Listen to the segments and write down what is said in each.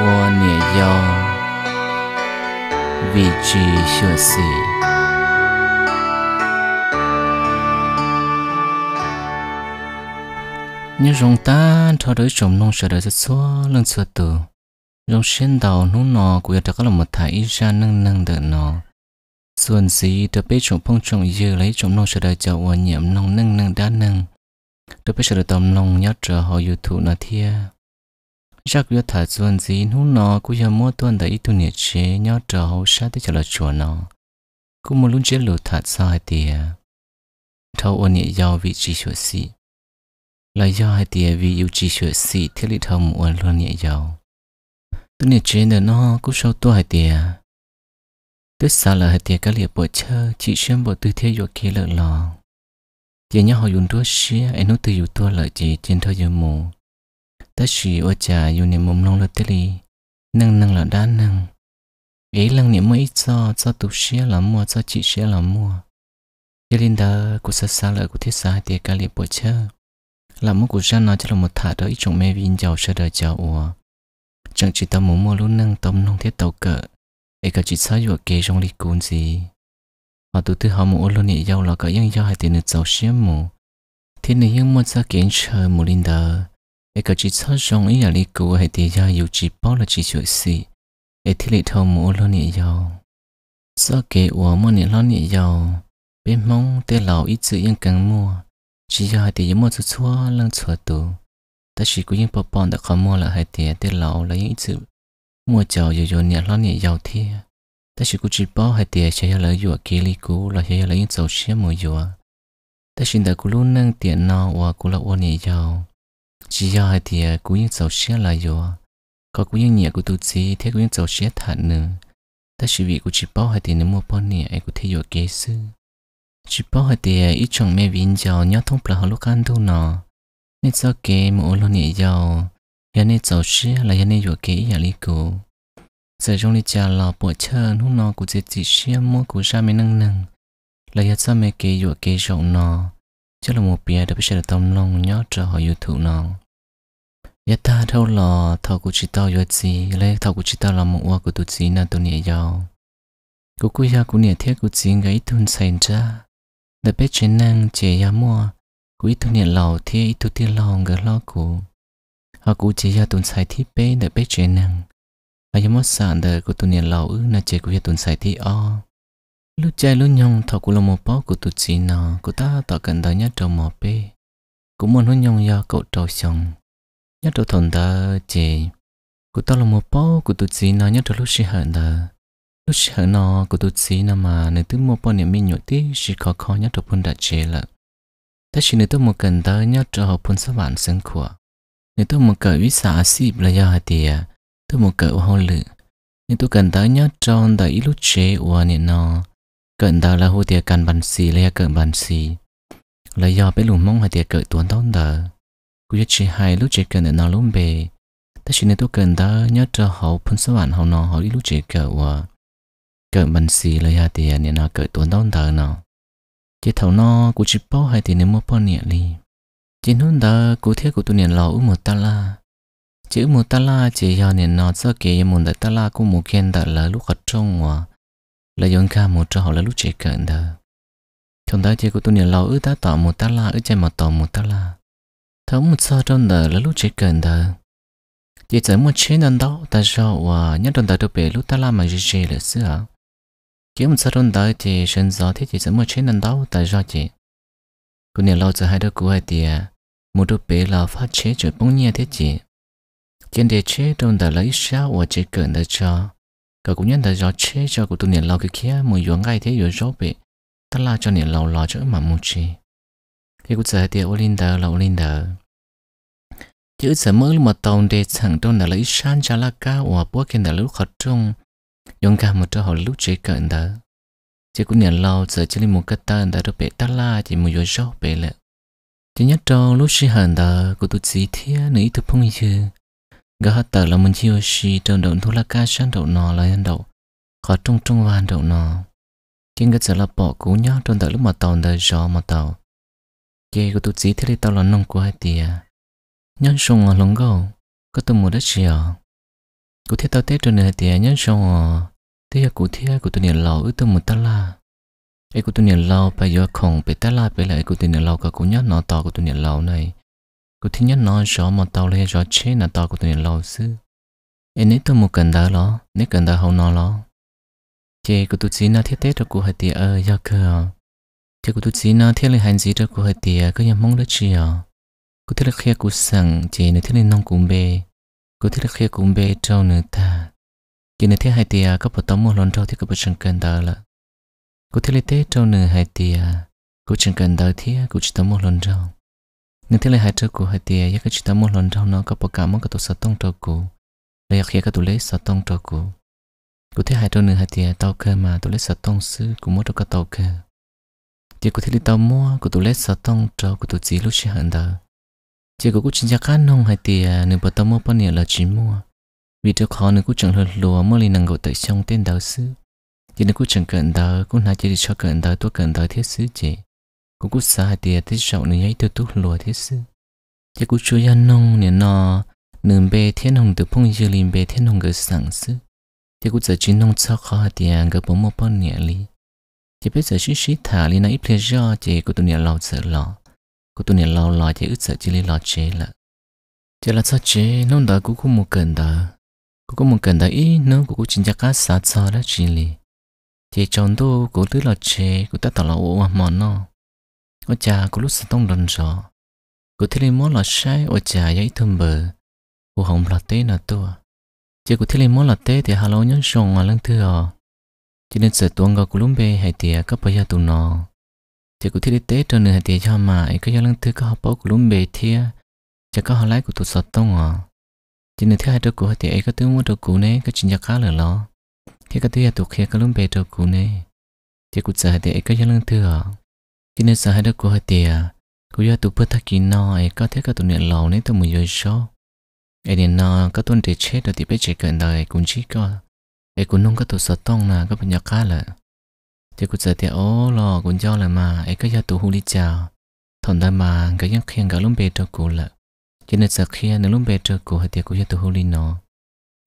我年幼为之学习。nhưng rong ta thọ đối chồng nông sợ đời rất xóa lần xưa từ rong xuyên đầu nô nọ của ta có là một thải ra nâng nâng đợi nọ xuân gì tôi biết chồng phong chồng dư lấy chồng nông sợ đời cho ô nhiễm nông nâng nâng đá nâng tôi biết sợ đời tâm nông nhớ trở họ youtube nó thia chắc việc thật chuẩn gì nú nó cũng giờ mua tuần đấy tu nhiệt chế nhớ trở hậu sa tới chờ là chùa nó cũng muốn luôn chế lụt thả sao hai tiề, thâu ôn nhẹ giàu vị trí sửa sĩ, là do hai tiề vì yêu trí sửa sĩ thiết lý thầm ôn luôn nhẹ giàu tu nhiệt chế nữa nó cũng sau tu hai tìa tức xa là hai tiề các liệt bộ chơ chỉ xem bộ tư thế vô kia lợi lò chỉ nhớ họ dùng tua xía anh nút từ yêu tu lợi gì trên thâu giờ mù ta chỉ ở chả yêu niệm mồm lòng là tê li nâng năng là đa nâng ấy lăng niệm mới cho cho tụ xe là mua cho chị xe là mua cho linh đó cô sẽ xa lợi của thiết xa thì cả liệp bộ chơ là mua của ra nó cho là một thả đỡ ít chủng mê vin giàu sơ đời giàu ủa chẳng chỉ tao muốn mua luôn nâng tông nông thiết tàu cỡ ấy cả chỉ sao vừa kê trong lịch cuốn gì họ tụ tư họ mua luôn nhị giàu là cả những giàu hay tiền được giàu xe mù thế này những mua ra kiến chờ mua linh đó e ka chi sa jong i ya li ku he ti ya yu chi pa la chi chu si e thi li thau mu lo ni yao sa ke wa mua ni lo ni yao be mong te lao i chi yang kang mo chỉ ya thì yếm một chút xóa lăng xóa tù ta chỉ có những bắp bòn đã không mua là hai tiền tiền lão là những chữ mua chào yêu giờ nhà lo nhà giàu thế ta chỉ có chỉ bao hai tiền sẽ là vừa kia li cũ là sẽ là những chầu xe mua vừa ta chỉ đã có luôn năng tiền nào và cũng là ôn nhà giàu chỉ do hai thì à, cú yên sầu xe là yo có cú yên nhẹ của tôi chỉ thế cú yên sầu xe thản nữa ta chỉ vì cú chỉ bao hai thì nếu mua bao nhẹ cú thấy yo kế sư chỉ bao hai thì ít à, chồng mẹ vin giàu nhớ thông là họ lúc ăn đâu nọ nên sao kế mua lô nhẹ giàu giờ nên sầu xe là giờ nên yo kế nhà lý cú giờ trong đi cha lò bộ chờ lúc nọ cú chỉ chỉ xe mua cú ra mấy nâng nâng, là giờ sao mẹ kế yo kế rộng nọ chắc là một bia đã biết sẽ tâm lòng nhớ cho họ yêu thụ nòng ya ta thâu lò thâu của chị tao yêu gì lấy thâu của chị tao là một hoa của tụi chị na tụi nhẹ giàu cô cô ya của nhẹ thiết của chị gái thun sành ra đã biết chế năng chế ya mua của ít tụi nhẹ lò thiết ít tụi tiền lò ngờ lo của họ của chế ya tụi sài thiết bé đã biết chế năng ai mà sản đời của tụi nhẹ lò ư na chế của ya tụi sài thiết o lúc chạy lúc nhong thọ của là một bó của tụt chỉ nọ của ta thọ cần đó nhát trâu mò bê cũng muốn nó nhong do cậu trâu xong nhát trâu thon ta chỉ của ta là một bó của tụt chỉ nọ nhất trâu lúc xí hận ta lúc xí hận nọ của tụt chỉ nọ mà nếu tứ một bó niệm mi nhột tí xí khó khó nhất trâu phun đã chế lợ ta chỉ nếu tứ một cần ta nhát trâu học phun sáu bản sân khủa nếu tứ một cởi vĩ xã xịp là do hạt tìa tứ một cởi hô lự nếu tứ cần ta nhát trâu đại ít lúc chế ua niệm nọ cận tờ là hồ tiệt cần bàn xì lấy cận bàn xì lấy do bé lùm mong hay tiệt cận tuấn tốn tờ cứ chỉ hai lúc chỉ cần nó lùm bề ta chỉ nên tôi cần nhớ cho họ phun số họ nó họ đi lúc chỉ cận và cận bàn xì lấy hà tiệt nên nó cận tuấn tốn tờ nó chỉ thầu nó cũng chỉ bao hay tiệt nên mua bao nhiêu li chỉ hôm đó thiết của tôi nên lo u một ta la chữ một ta la chỉ do nên nó cho kể một ta la cũng một khen ta là lúc ở trong ngoài là yon ca một trò là lúc chạy cận đó Chúng ta chỉ có tu niệm lâu ư ta tỏ một ta la ư chạy một tỏ một ta la thống một sao trong đó là lúc chạy cận đó chỉ chỉ một chế năng đó ta cho và nhất trong đó được bị lúc ta la mà gì gì là xưa chỉ một sao trong đó thì sinh gió thì chỉ chỉ một chế năng đó ta cho chị tu niệm lâu giờ hai đứa của hai tiề một đứa bé là phát chế chuẩn bông nhẹ thế chị trên để chế trong đó lấy sao và chỉ cận đó cho tôi cũng nhân thời gió chế cho của tôi niệm lâu cái kia mùi yuan ngay thế yuan rốt bị tất la cho niệm lâu lo cho mà mua chi khi cũng sẽ tiệt linh đờ là linh đờ chữ sẽ mới mà tồn để chẳng tôn là lấy san cha la ca và bố kia là lúc khát trung dùng cả một chỗ họ lúc chế cận đờ chỉ cũng niệm lâu giờ chỉ lấy một cái tên đã được bị tất la chỉ mùi yuan rốt bị lệ chỉ nhất trong lúc sinh hàn đờ của tôi chỉ thiết nữ thực phong như gã hát tờ là mình chiêu xì trong đầu thu là ca sáng đầu nọ là hiện đầu khó trung trung van đầu nọ tiếng gã sợ là bỏ cú nhá trong tờ lúc mà tàu đời gió mà tàu chê của tụi chỉ thế thì tao là nông của hai tia nhân sông ở lồng gấu có tụi một đất xìa cụ thiết tao tết trong này tia nhân sông ở thế là cụ thiết của tụi này lâu ở tụi một ta la ai của tụi này lâu bây giờ không bị ta la bây lại của tụi này lâu cả cú nhá nó tàu của tụi này lâu này cô thiên nhất nói rõ mà tao lấy rõ chế là tao của tôi lâu xứ em nít tôi một cần đỡ lo nếu cần đỡ hậu nó lo chế của tụi chỉ nó thiết tế cho cô hai tiệt ơi ờ, do cơ chế của tụi chỉ nó thiết lên hành gì cho cô hai tiệt cứ nhầm mong đó chi à cô thiết là khe cô sẵn chế nữa thiết lên nông cùng bề cô thiết là khe cùng bề trâu nữa ta chế nữa thiết hai tiệt có bỏ tóm một lần trâu thiết có bỏ chẳng cần đỡ là cô thiết lên tế trâu nữa hai tiệt cô chẳng cần đỡ thiết cô chỉ tóm một lần trâu nên thế là hai trâu cụ hai tiề yak cái chỉ ta muốn lần trong nó có bậc cả món cái tụ sát tông trâu cụ lấy khi cái tụ lấy sát tông trâu cụ cụ thế hai trâu nữa hai tiề tàu cơ mà tụ lấy sát tông sư cụ muốn trâu cái tàu cơ chỉ có thế đi tàu mua cụ tụ lấy sát tông trâu cụ tụ chỉ lúc chỉ hẳn đó chỉ có cũng chính xác ăn nông hai tiề nên bao tàu mua bao nhiêu là chỉ mua vì trâu khó nên cũng chẳng lừa lùa mua liền năng gọi tới trong tên đạo sư chỉ nên cũng chẳng cần đời cũng nãy chỉ cho cần đời tôi cần đời thiết sứ chỉ cũng cú xa thì à, thế sậu nữa ấy tôi tốt lùa thế sư thế cú chú ya nông nè nọ nương bê thiên hồng từ phong dư liền bê thiên hồng cái sẵn sư thế cú giờ chỉ nông cho khó thì cái à, bóng một bao nhẹ li thế bây giờ chỉ chỉ thả li nãy phía do thì cô tụi nhẹ lâu giờ lọ cô tụi nhẹ lâu lọ thì ước giờ chỉ li lọ chế là thế là sao chế nông đó cô cũng một cần đó cô cũng một cần đó ý nông cô cũng chính chắc cá sát sao đó chỉ li thì chọn đâu cô tứ lọ chế cô ta tạo lọ ô à mòn nó ở cha có lúc sẽ tông lần rõ có thể lên món là sai ở cha giấy thơm bờ của hồng là tê là tua chỉ có thể lên món là tê thì hà lâu nhấn sông mà lăng thừa chỉ nên sự tuôn gạo của lúc bê hay tiề cấp bây giờ tụi nó chỉ có thể đi tê cho nên hay tiề cho mà ấy cái giờ lăng thừa có học báo của lúc bê thì, chỉ có họ lại của tụi sọt tông à chỉ nên thứ hai đứa của hay tiề ấy cái tướng muốn đó của này cái chuyện giặc cá là lo khi cái thứ hai tụi e kia cái lúc bê đó của này chỉ có sợ hay tiề ấy cái giờ lăng thừa cho nên sợ hai đứa của hai tiề à. cô do tụ bớt thắc kỳ no ấy có thể các tụ niệm lâu nên tôi muốn dối số ấy nên no các tuần để chết rồi thì biết chỉ cần đời cũng chỉ có ấy cũng nông có tụ sợ tông là các bạn nhạc cá là thì cũng giờ thì ô lò cũng do là mà ấy có do tụ hú đi chào thằng ta mà cái những khiên cả lúc bê cho cô là cho nên sợ khiên nếu lúc bê cho cô hai tiề cũng do tụ hú đi nó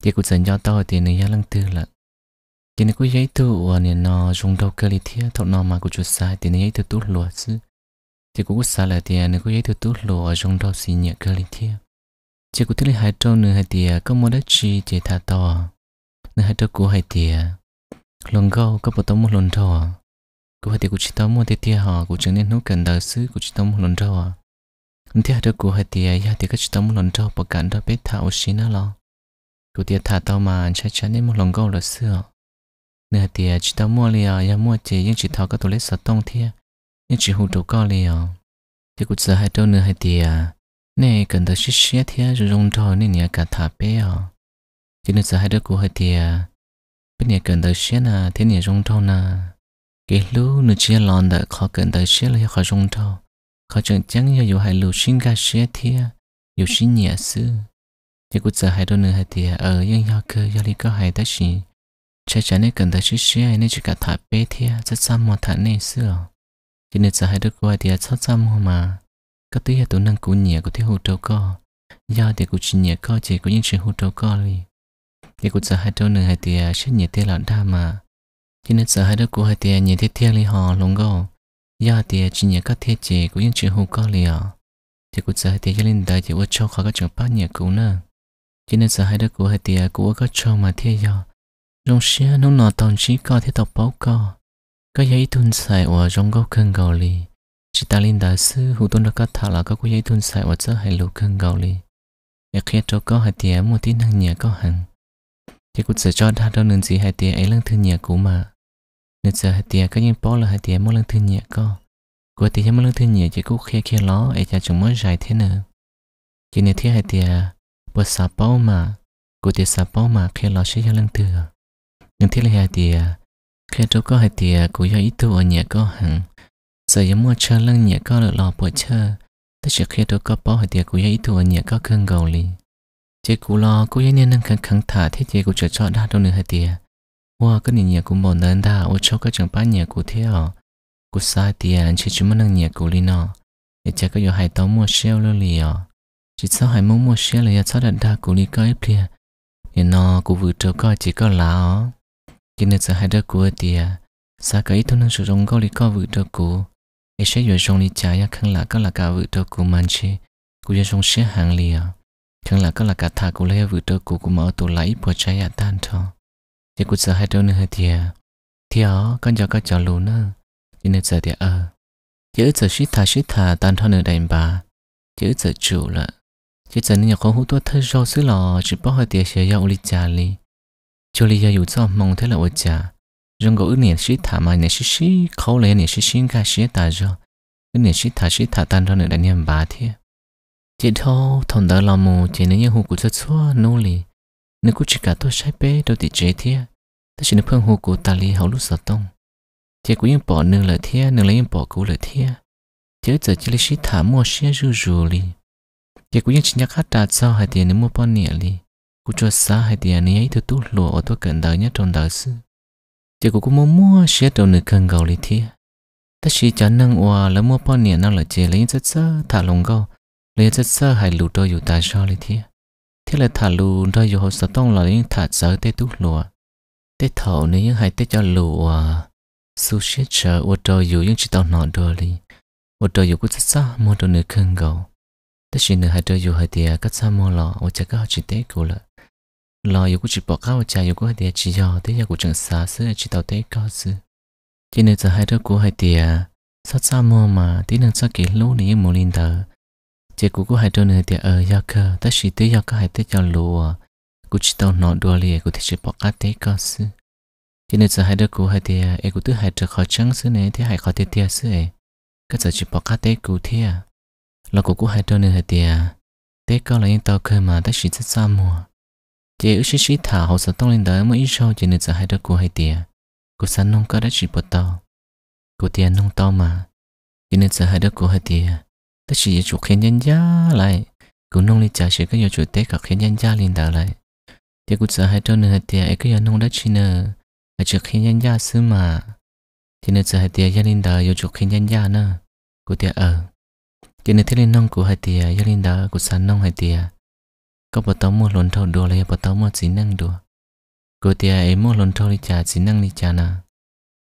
thì cũng sợ do tao thì nên gia lăng tư là thì nó có giấy tờ ở nền nó dùng đâu cái lý thiết thọ nó mà của chuột sai thì nó giấy tờ tốt lúa chứ thì cũng sai là thì nó có giấy tờ tốt lúa dùng đâu xin nhận cái lý thiết chỉ có thứ hai trâu nữa hai thì có một đất chi chỉ thả to nữa hai trâu của hai thì lồng gấu có một tấm một lần thọ của hai thì cũng chỉ tấm một thì họ của chẳng nên nốt cần đời xứ cũng chỉ tấm một lần thọ thì hai trâu của hai thì hai thì có chỉ tấm một lồng thọ bỏ cảnh đó biết thảo xí nó lo của thì thả to mà chắc chắn nên một lồng gấu là xưa nè thì chỉ tao mua liền ya mua chỉ nhưng chỉ thao các tôi lấy sọt tông thia nhưng chỉ hụt đầu co liền thì cũng sợ hai đâu nữa hai thì nè cần tới xí xí thia rồi rong thò nên nhà cả thả bé à thì nữa sợ hai đứa cũng hai thì bên nhà cần tới xí nà thế nhà rong thò nà cái lú nữa chỉ lon đã khó cần tới xí là khó rong thò khó chẳng chẳng như dù hai lú xin cả xí thia dù xin nhà sư. thì cũng sợ hai đâu nữa hai thì ở yên nhau cơ do lý có hai tới xí cha cha này cần tới chữ xe nên chỉ cả thả bê thia rất xăm mà thả này xưa chỉ nên giờ hai đứa qua thì rất xăm mà có tí là tụi năng cũ nhẹ của thiếu hụt trâu co do thì cũng chỉ nhẹ co chỉ có những sự hụt trâu co đi thì cũng giờ hai trâu nửa à, hai thì sẽ nhẹ tia là đa mà chỉ nên giờ hai đứa của thì nhẹ thiết tia đi họ lồng go do thì à, chỉ nhẹ các thiết chỉ có những sự hụt co liền thì cũng giờ hai thì cho lên đời thì qua cho khó các trường bát nhẹ cũ nữa chỉ nên giờ hai đứa của hai thì à, cũng có cho mà thiết do rong xia nung nọ tòng chí có thế tộc báo cáo, cái giấy tuân sai ở trong góc khăn gạo li chỉ ta linh đại sư hữu tuân đã có thà là có có giấy tuân sai ở chỗ hai lục khăn gạo li để khi cho có hai tiền một tí năng nhà có hàng thì cũng sẽ cho đa đâu nên gì hai tiền ấy lăng thương nhà cũ mà nên giờ hai tiền có những bao là hai tiền mỗi lăng thương nhà có của tiền mỗi lăng thương nhà chỉ có khe khe ló ấy cha chúng mới dài thế nữa chỉ nên thế hai tiền bớt sạp bao mà của tiền sạp bao mà khe ló sẽ cho lăng thừa à nhưng thế là thì à, khi chỗ có hai thì à, cũng do ít tu ở nhà có hàng giờ giờ mua chơi lăng nhà có được lò bộ chơi tất cả khi chỗ có bỏ hai thì cũng do ít tu ở nhà có cơn gầu li chế cũ lo cũng do nên năng khăn khẳng thả thế chế cũng chờ cho đa đâu nữa hai thì wow cái nền nhà cũng bỏ nên đa ô cho cái chẳng bán nhà cũng thế à cũng sai thì anh chỉ chúng mình năng nhà cũng li nọ để chế có do hay tao mua shell luôn li à chỉ sao hay mua mua shell là do sao đa cũng li cái plea nên nó cũng vừa trâu coi chỉ có lá 今日在海头过一天，三个伊都能说中国里搞味道过，一些有乡里家也肯来个来搞味道过晚餐，古在乡下行里啊，肯来个来搞他古来搞味道过古么有土里伊婆家也单套。今日在海头弄一天，天哦，刚叫个叫路呢，今日在第啊，今日在西塔西塔单套的单吧，今日在煮了，就在你有好夫做太少事了，只不好在些要屋里家里。cho Julia yêu cho mong thế là ôi cha rong gỗ nè sĩ thả mà nè sĩ sĩ khâu lệ nè sĩ sĩ cả sĩ ta cho, nè sĩ thả sĩ thả tan ra nè đánh em bà thế chỉ thâu thằng đó là mù chỉ nè những hụt của chất xóa nô lì nè cũng chỉ cả tôi sai bê đâu thì chế thế ta chỉ nè phương hụt của ta li hậu lúc sợ tông thế cũng yên bỏ nè là thế nè lấy yên bỏ cũ là thế thế giờ chỉ lấy sĩ thả mua sĩ rù rù lì thế cũng yên chỉ nhắc hát ta sao hai tiền nè mua bao nè lì cú cho xa hay tiền này ấy tôi tu lụa ở tôi cần đời nhất trong đời sư chỉ cú cũng muốn mua xe trong nửa cần gầu lý thi ta chỉ chán năng ua là mua bao nhiêu năng là chỉ lấy rất sơ thả lồng gầu lấy rất sơ hay lụt đôi dù ta sao lý thi thế là thả lụt đôi dù hồ sơ tông là những thả sơ tê tu lụa tê thầu nếu những hay tê cho lụa su xe chờ ua đôi dù những chỉ tao nọ đôi lý ua đôi dù cũng rất xa mua trong nửa cần gầu ta chỉ nửa hai đôi dù hay tiền cắt xa mua lọ ua chắc có chỉ tê cũ lợi lo yêu cũng chỉ bỏ cao cha yêu cũng hay để chỉ cho thế nhà của chẳng xa xưa chỉ tàu thế cao xứ. cho nên giờ hai đứa của hai tiề sát xa mua mà tí năng sát kỹ lũ này mua linh tờ chỉ của của hai đứa nữa tiề ở giao cơ ta chỉ tới giao cơ hai tới giao lúa cũng chỉ tàu nọ đua liền cũng chỉ bỏ cá thế cao xứ. cho nên giờ hai đứa của hai tiề em cũng tự hai đứa khó trắng xưa này thế hai khó tiề tiề xưa các giờ chỉ bỏ cá thế cụ à. lo của của hai đứa này tiề thế cao là những tàu cơ mà ta chỉ rất xa mua chế ước sĩ sĩ thả hồ sở tông lên đời mới ít sau chế nên giờ hai đứa cô hay tiền cô sẵn nông có đã chỉ bật to cô tiền nông to mà chế nên giờ hai đứa cô hay tiền tất chỉ chủ khen nhân gia lại cô nông lên trả sẽ có nhiều chủ tế cả khen nhân gia lên đời lại chế cô giờ hai đứa nữa tiền ấy cứ nông đã chỉ nợ là chỉ khen nhân gia xứ mà chế nên giờ hai tiền gia lên đời nhiều chủ khen nhân gia nữa cô tiền ở ờ. chế nên thế lên nông cô hai tiền gia lên đời cô sẵn nông hai tiền có bà tao mua lon thâu đồ lấy bà tao mua chỉ năng đồ cô tia ấy mua lon thâu đi trả chỉ năng đi trả nà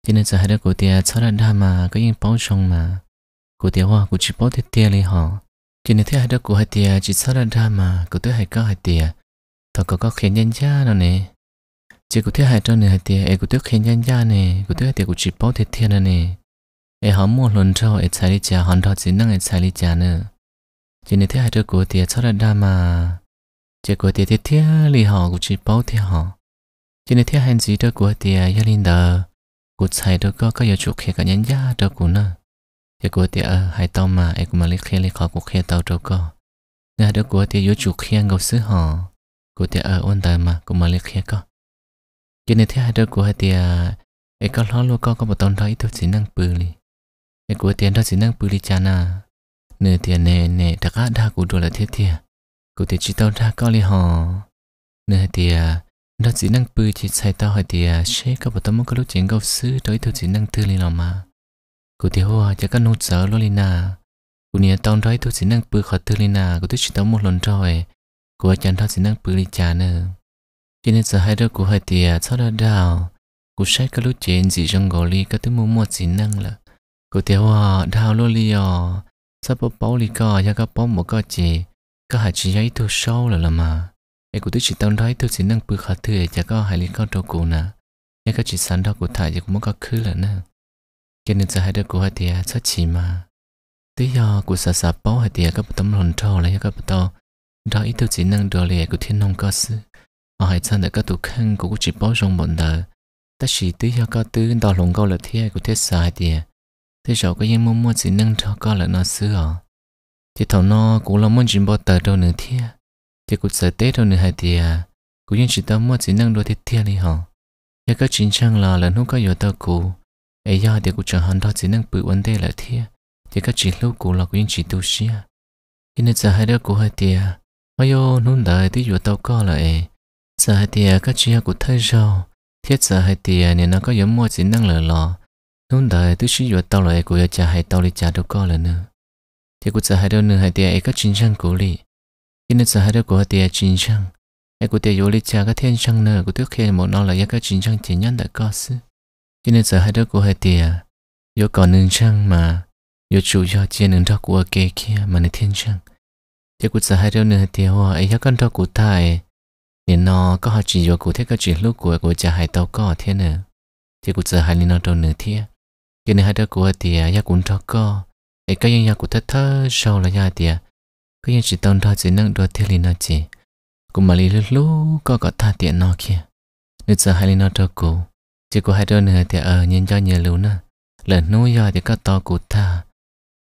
cho nên giờ hai cô tia cho ra đa mà có yên bao trong mà cô tia hoa cô chỉ bao thiết tia lấy cho nên thế hai đứa cô hai tia chỉ cho ra đa mà cô tới hai có hai tia tao có có khen nhân gia nào chỉ cô thấy hai trâu này hai tia ấy cô tới khen nhân gia nè cô tới hai tia cô chỉ bao thiết tia nè nè mua lon thâu ấy xài đi trả hòn thâu chỉ năng ấy xài đi trả nữa cho nên thế hai đứa cô tia cho ra đa mà 结果爹爹爹里好，我只包天好。今天天很急的过爹要领的，我猜的哥哥要出去个人家的姑呢。结果爹还到嘛，哎，我们离开离好，我开到这个，那的过爹要出去我死好，我爹问的嘛，我们离开个。今天天还的过爹，哎，个老路哥哥不懂他一头只能背哩，哎，过爹他只能背哩家呢，那爹呢呢，大家大姑多了天天。cụ thể chỉ tao ra có li hò nè thì à, nó chỉ năng bự chỉ sai tao hay thì à, sẽ có một tấm có lúc chuyện gấu sứ đối thủ chỉ năng tư li lòng mà cụ thể hoa cho các nô sở lo li nà cụ nia tao nói thủ chỉ năng bự khỏi tư li nà cụ thể chỉ tao một lần rồi cụ chẳng tao chỉ năng bự li chả nữa cho nên giờ hai đứa cụ hay thì à, sau đó đào cụ sẽ có lúc chuyện gì trong gò li có thứ mua một chỉ năng là cụ thể hoa đào lo li à sao bao bao li co cho các bao một co chỉ có hai chị ấy tôi sâu là làm mà em cũng tôi chỉ tâm nói tôi chỉ năng bự khá thừa chả có hai lý con đồ cụ nè em có chỉ sẵn đó của thầy chỉ cũng muốn có khứ là nè cho nên giờ hai đứa của hai thì chắc chỉ mà tí do của xã xã bỏ hai thì các một tấm hồn trâu là các một tao đó ý tôi chỉ nâng đồ lìa của thiên nông có sư ở hai chân đã có tụ khăn của chỉ bỏ rong bọn đời ta chỉ tí do các tư đào lồng câu là thiên của thiết xã hai thì thế rồi có những mong muốn chỉ năng cho con là nó xưa thì thầu nó cũng là muốn chỉnh bỏ tờ đâu nữa thia thì cũng sợ tết đâu nữa hay thì cũng yên chỉ tao mua chỉ năng đôi thiết thia đi hả giờ các chính trang là lần hôm có giờ tao cũ ấy giờ thì cũng chẳng hẳn đó chỉ năng bự vấn đề là thia thì các chính lúc cũ là cũng yên chỉ tu sĩ à thì nên giờ hai đứa cũ hay thì ai yo nôn đời thì giờ tao có là ấy giờ hai thì các chính cũng thấy rồi thiết giờ hai thì nên nó có giờ mua chỉ năng lờ lò nôn đời tôi sử dụng tao lại cũng giờ trả hai tao đi trả được có là nữa thì cụ sợ hai đâu nửa hai tia ấy có chính sang cố lì khi nên sợ hai đâu của hai tia chính sang ấy cụ tia yếu lì cha các thiên sang nở của tước khi một nó là giá các chính sang chỉ nhân đã có sự khi nên sợ hai đâu của hai tia yếu còn nương sang mà yếu chủ cho chia nương đó của kê kia mà nửa thiên sang thì cụ sợ hai đâu nửa hai tia hoa ấy giá con đó của ta ấy nên nó có họ chỉ yếu cụ thế cái chỉ lúc của của cha hai tàu có thế nữa thì cụ sợ hai nên nó đâu nữa thiên khi nên hai đâu của hai tia giá cũng đó có ấy cái nhà của thất thơ sau là nhà tiệt cái nhà chỉ tông ra chỉ nâng đôi thiên linh nó chỉ cũng mà lý lú lúc có có tha tiện nó kia nước giờ hai linh nó cho cụ chỉ có hai đôi nữa thì ở nhìn cho nhiều lú nè lần nuôi giờ thì có to cụ tha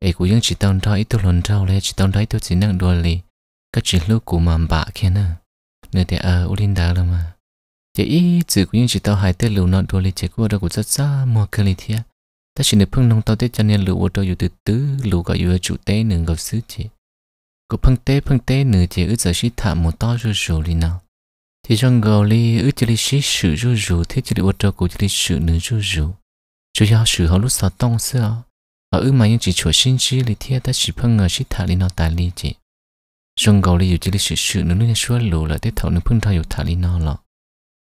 ấy cũng những chỉ tông ra ít tu lần trâu lên chỉ tông ra ít tu chỉ nâng đôi lì các chỉ lú cụ mà bạ kia nè nữa thì ở u linh đá rồi mà chỉ ít chỉ cũng những chỉ tao hai tên lú nó đôi lì chỉ có đâu cũng rất xa mua cái lì thiệt ta chỉ được phăng nông tao tết cho nên lũ ô tô dù từ tứ lũ gọi dù chủ tế nửa gặp xứ chị cô phăng tế phăng tế nửa chị ước giờ chỉ thả một to rồi rồi đi nào thì trong gầu li ước chỉ li xí sự rồi rồi thế chỉ li ô tô cũng chỉ li sử nửa rồi rồi chủ yếu sử họ lúc sau tông xưa ở ước mà những chỉ chỗ sinh chi li thiệt ta chỉ phăng ngờ chỉ thả li nào tài li chị trong gầu li dù chỉ li sử sự nửa nửa xua lũ là tết thầu nửa phăng thầu dù thả li nào lọ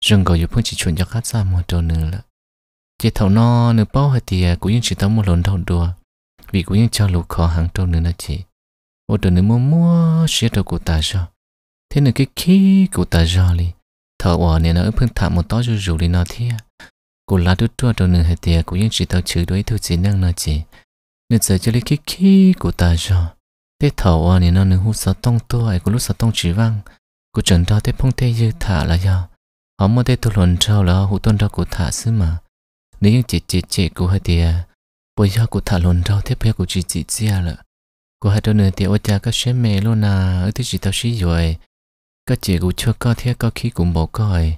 trong gầu dù phăng chỉ chuẩn cho khách ra một đồ nửa là chỉ thầu no nửa bao hay thì à, cũng như chỉ tao một lần đầu đùa vì cũng như cho lục khó hàng trâu nữa chị một tô nửa mua mua xe đầu của ta cho thế nửa cái khí của ta cho đi thầu ở nè nó phương thảm một tó rủ rủ đi nó thế cô lá đứt tua đầu nửa hay thì à, cũng như chỉ tao chữ đối thu chỉ năng là chị nửa giờ cho lấy cái khí của ta cho thế thầu ở nè nó nửa hút sao tông tua ấy cũng lúc sao tông chỉ văng cô chẳng đo thế phong thế dư thả là do họ mua thế thu luận trâu là hút tuân đó của thả xứ mà nếu như chị chị chị cô hơi thì bây giờ cô thả lồn rau tiếp theo của chị chị chị là cô hai đứa nữa thì ôi cha các xe mẹ luôn à ở thứ chị tao xí rồi các chị cũng chưa có thế có khí cũng bỏ coi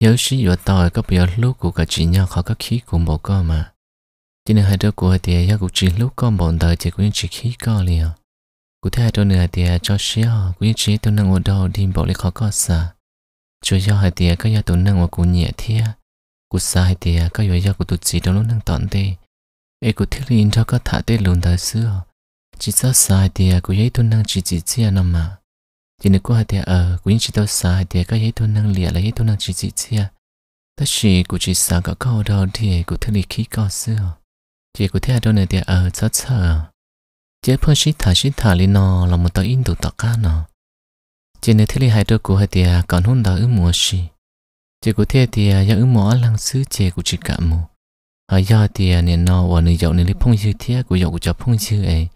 nếu xí rồi tòi các bây giờ lúc của cả chị nhau khó các khí cũng bỏ coi mà chỉ nên hai đứa của hai thì giờ à, cũng chỉ lúc con bọn đời chị cũng chỉ khí co liền à. cụ thể hai đứa nữa thì à, cho xí họ cũng chỉ tôi nâng ở đâu đi bỏ lấy khó có xa chú do hai thì có gia tôi nâng ở cũng nhẹ thiệt กูสายเตียก็อยู่ยากูตุจีตรงนู้นนั่งตอนเตเอกูที่ลินเท่าก็ถ่ายเตลุนเธอเสื้อจิตเจ้าสายเตียกูยัยตุนนั่งจีจีเจียนอมาทีนี้กูหาเตียเออกูยิ่งจิตเจ้าสายเตียก็ยัยตุนนั่งเหลี่ยและยัยตุนนั่งจีจีเจียแต่ชีกูจิตสาก็เข้าดาวเตียกูที่ลิขี้ก็เสื้อเจียกูเที่ยโดนเตียเออเจ้าเจ้าเจียเพิ่งชิดถ่ายชิดถ่ายลินอเราหมดต่ออินดูต่อก้านอเจียในที่ลิหายตัวกูหาเตียก่อนหุ่นดาวอึมัวชี chỉ có thể thì những à, ứng mỏ lăng sứ chỉ của chỉ cả mù ở do thì nền nọ và nền dậu nền lý phong dư thiết của dậu của chó phong dư ấy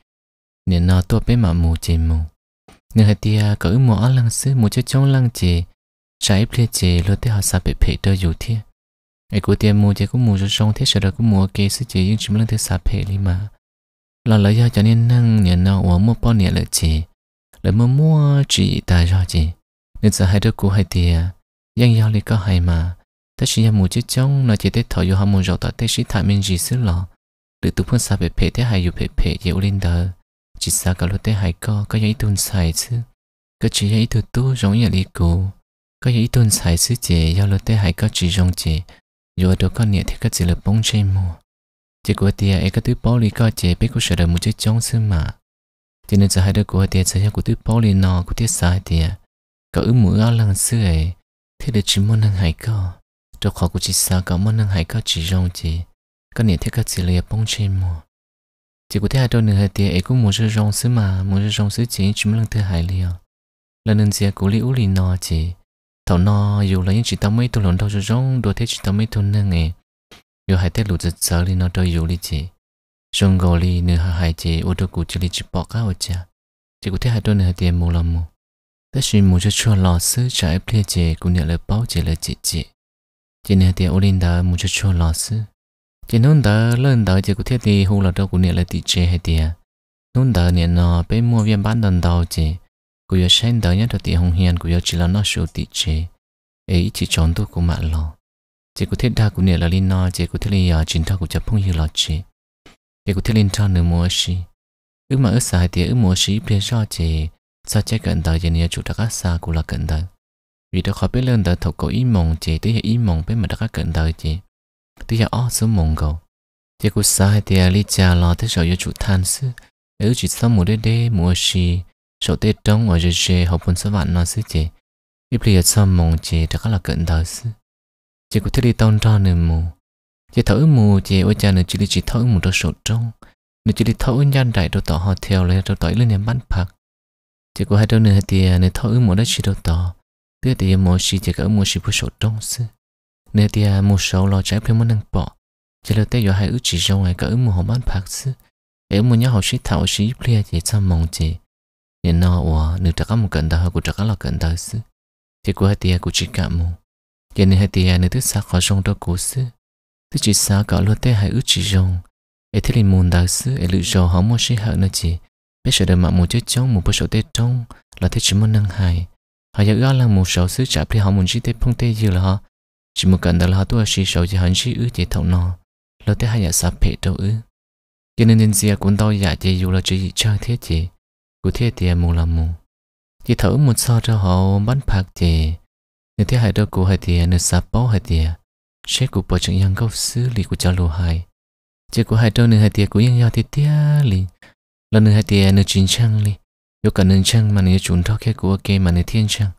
nền nọ tua bé mà mù chỉ mù nền hai thì à, có ứng mỏ lăng sứ mù cho trong lăng chỉ trái plia chỉ lo thế họ sa bị phê đôi dù thiết ấy của tiền mù chỉ có mù cho trong thế sợ đó cũng mù kê sứ chỉ nhưng chỉ lăng thế sa phê đi mà là lấy do cho nên năng nền nọ và mua bao nền lợi chỉ lấy mua mua chỉ tại do chỉ nên giờ hai đứa cô hai tiền ยังยาวเลยก็หายมาถ้าฉันยังมูจะจ้องเราจะได้ถอยอยู่หามูเราต่อได้ชิถ่ายมันจีซึ่งหรอหรือตัวเพื่อนสาเปเพได้หายอยู่เพเพเยอุลินเดอร์จิตสากับรถได้หายก็ก็ยังอีตุนใส่ซึ่งก็จียังอีตัวตู้ร้องอย่างลีกูก็ยังอีตุนใส่ซึ่งเจียาวรถได้หายก็จีร้องเจียอยู่ตัวก็เนี่ยที่ก็จีเลยป้องเชมูจีกัวเตียเอก็ตัวป้อลีก็เจียไปกูเสด็จมูจะจ้องซึ่งมาจีนึกจะให้เด็กกัวเตียจะให้กูตัวป้อลีนอกูเตียสายเตียก็อึมือเอาลังเสื่อย thế được chỉ muốn năng hải cơ cho khó của chị sao có muốn năng hải cơ chỉ rong chị có niệm thấy các chị lấy bông trên mùa chỉ có thấy hai đôi nửa hai tia ấy cũng muốn chơi rong xứ mà muốn chơi rong xứ chị chỉ muốn năng thứ hải liền là nên chị cố liễu lì nọ chị thảo nọ dù là những chị ta mấy tôi lần đầu chơi rong đồ thế chị ta mấy tôi năng ấy dù hai tết lụt giật sợ lì nọ đôi dù lì chị rong gò lì nửa hai hai chị ô tô cụ chị lì chị bỏ cá ô cha chỉ có thấy hai đôi nửa hai tia mù lắm mù ta chỉ muốn cho chua lò sư trái ple chế cũng nhận lời bao chế lời chế chế chỉ nên tiền ổn đã muốn cho chua lò sư chỉ nông đã lên đã chỉ có thiết thì hô là đâu cũng nhận lời tị chế hay tiền nông đã nhận nó bên mua viên bán đần đầu chế cũng giờ sáng đã nhất là tiền hồng hiền cũng giờ chỉ là nó sửa tị chế ấy chỉ chọn tôi cũng mạng lò chỉ có thiết đa cũng nhận là linh nó chỉ có thiết linh giờ chính thao cũng chấp không hiểu lò chế chỉ có thiết linh thao nửa mua xí ước mà ước xài tiền ước mua xí phía sau chế sao chế gần đời giờ nhà chủ đặc xa cũng là gần đời vì đó khỏi biết lên đời thầu cổ ý mong chị tới ý mong biết mà đặc gần đời chị tới giờ ó số mong cầu chị cũng sai thì lý cha lo tới rồi giờ chủ than sư nếu chỉ sau mùa đê đê mùa xì sau tết trong ở giờ giờ học bốn số vạn nó sư chị ít bây giờ sao mong chị là gần đời sư chị cũng thích đi tông ra nữa mù chị thở mù chị ôi cha nữa chị đi chỉ thở mù đó sổ trong nếu chị đi thở nhân đại đồ tỏ họ theo lấy đồ tỏi lên nhà bán phạt chỉ có hai đâu nữa thì nên thấu một đất chỉ đâu to tức thì một chỉ thì có một chỉ phút sổ đông sư nên thì à, một số lo trái phim muốn nâng bỏ chỉ là tới giờ hai ước chỉ trong ngoài có một hòm bán phạt sư để một nhà học sĩ thảo sĩ plea chỉ chăm mong chỉ nên nó ủa nữ trắc một cận đời của trắc là cận đời sư à, chỉ có hai tia à, của chỉ cả mù giờ nên hai tia nữ tức xa khó trong đó cố sư tức chỉ xa cả luôn tới hai ước chỉ trong ấy thế thì muốn đời sư ấy lựa chọn họ muốn sĩ hậu nữa chỉ bây giờ đời mà một chiếc trống một bữa sổ tê trống là thế chỉ muốn nâng hài họ giờ ước là một sổ sứ chạp thì họ muốn chỉ tê phong tê dư là họ chỉ một cần đó là họ tôi chỉ sổ chỉ hắn chỉ ước chỉ thọc nó là thế hai giờ sạp phê đâu ư cho nên nhân gia cũng tôi giả chỉ dù là chỉ chơi thế chỉ của thế thì mù là mù chỉ thở một so cho họ bắn phạt chỉ nếu thế hai đâu của hai thì nếu sạp bao hai thì sẽ của bộ trưởng yang câu xử lý của cháu lô hai chỉ của hai đâu nên hai thì của yang giao thì tia lần hai tiền nửa chín chăng li yo cả nửa chăng mà nửa chuẩn thóc kia của kia mà nửa thiên chăng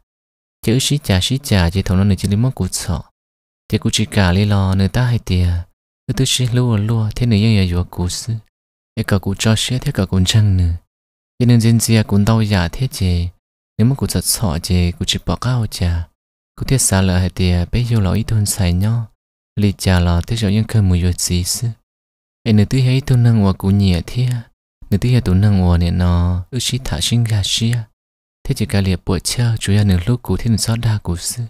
chữ xí trả xí trả chỉ thầu nó nửa chỉ lấy móc cụt sọ thì cụt chỉ cả li lò nửa ta hai tiền cứ tư xí lúa lúa thế nửa yên yên yo cụt xứ thế cả cụt cho xí thế cả cụt chăng nửa thế nửa dân gia cụt đau giả dạ thế chê nếu mà cụt giật sọ chê cụt chỉ bỏ cao chả cụt thiết xa lợ hai tiền bây giờ lỗi thôn xài nhau lì chả lò thế rồi yên khơi mùi yo xí xứ ai nửa tư hai thôn năng hoa cụt nhẹ thế người tí hệ tụ năng ngồi nè nó ước chí thả sinh gà xia à. thế chỉ cái liệt bộ chơi chủ yếu nửa lúc cụ thiên xót đa cụ sư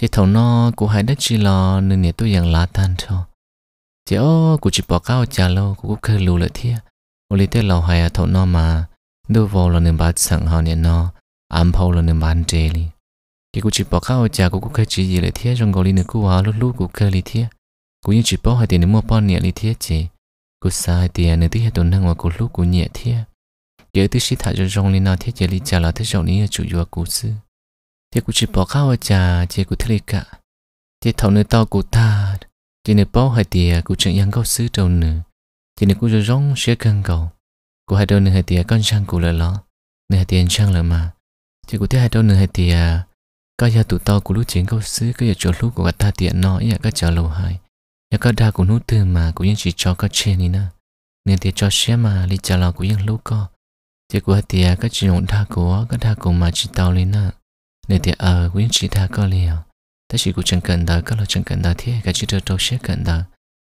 thế thầu nó cụ hai đất chỉ lò nửa nè tôi dạng lá tan cho chỉ ô cụ chỉ bỏ cao trà lâu cụ cũng khơi lù lại thia ô lý tết lầu hai à thầu nó mà đưa vô là nửa bát sẵn họ nè nó ăn phô là nửa bán trề li cái cụ chỉ bỏ cao trà cụ cũng khơi chỉ gì lại thia trong gò lý nửa cụ hóa lúc lúc cụ khơi lý thia cũng như chỉ bỏ hai tiền nửa mua bao nè lý thia chỉ cô sai thì nơi tí hai tuần năng và cô lúc cô nhẹ thế giờ thứ sáu thả cho rong lên nào thế giờ đi trả là thế rong này chủ yếu cô sư thế cô chỉ bỏ khao trà chỉ cô thấy cả thế thầu nơi tao cô ta chỉ nơi bao hai tiền cô chẳng yang cao sư đâu nữa chỉ nơi cô cho rong sẽ cần cầu cô hai đâu nơi hai tiền con sang cô là lo nơi hai tiền sang là mà chỉ cô thấy hai đâu nơi hai tiền cái giờ tụi tao cô lúc chiến cao sư cái giờ chỗ lúc của ta tiền nó ý là cái chờ lâu hai ยังก็ถ้ากูนู้ดเจอมากูยังชีจอก็เช่นนี้นะเนื่องจากจอเชื่อมาลิจารลูก็เจ้ากูเห็นเจ้าก็จีนุ่งถ้ากูก็ถ้ากูมาจีโตเลยนะเนื่องจากเอ้กูยังชีถ้าก็เลี้ยงแต่สิ่งกูจังกันได้ก็เราจังกันได้เท่ก็จีโตเชื่อกันได้